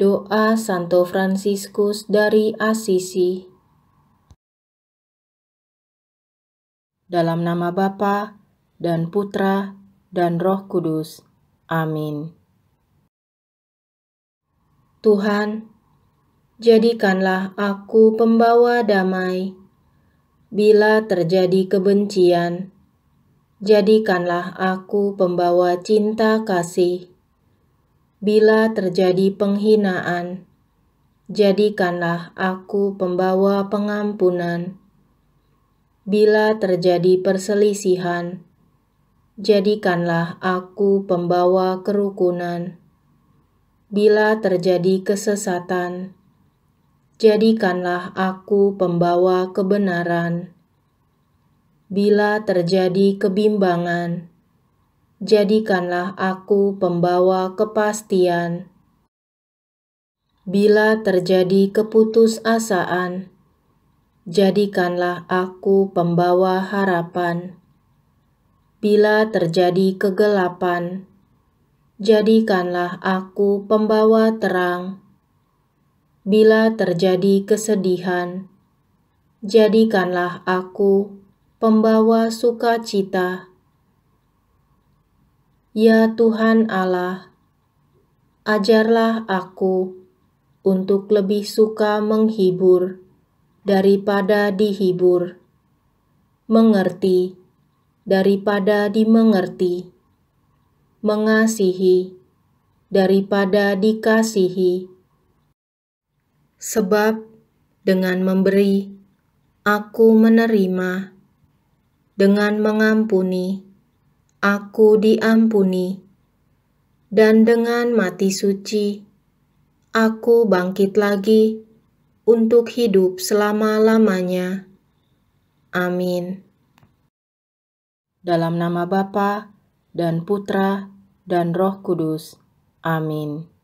Doa Santo Fransiskus dari Assisi Dalam nama Bapa dan Putra dan Roh Kudus. Amin. Tuhan, jadikanlah aku pembawa damai. Bila terjadi kebencian, jadikanlah aku pembawa cinta kasih bila terjadi penghinaan, jadikanlah aku pembawa pengampunan. Bila terjadi perselisihan, jadikanlah aku pembawa kerukunan. Bila terjadi kesesatan, jadikanlah aku pembawa kebenaran. Bila terjadi kebimbangan, jadikanlah aku pembawa kepastian. Bila terjadi keputusasaan, jadikanlah aku pembawa harapan. Bila terjadi kegelapan, jadikanlah aku pembawa terang. Bila terjadi kesedihan, jadikanlah aku pembawa sukacita. Ya Tuhan Allah, ajarlah aku untuk lebih suka menghibur daripada dihibur, mengerti daripada dimengerti, mengasihi daripada dikasihi. Sebab dengan memberi, aku menerima, dengan mengampuni, aku diampuni, dan dengan mati suci, aku bangkit lagi untuk hidup selama-lamanya. Amin. Dalam nama Bapa dan Putra dan Roh Kudus. Amin.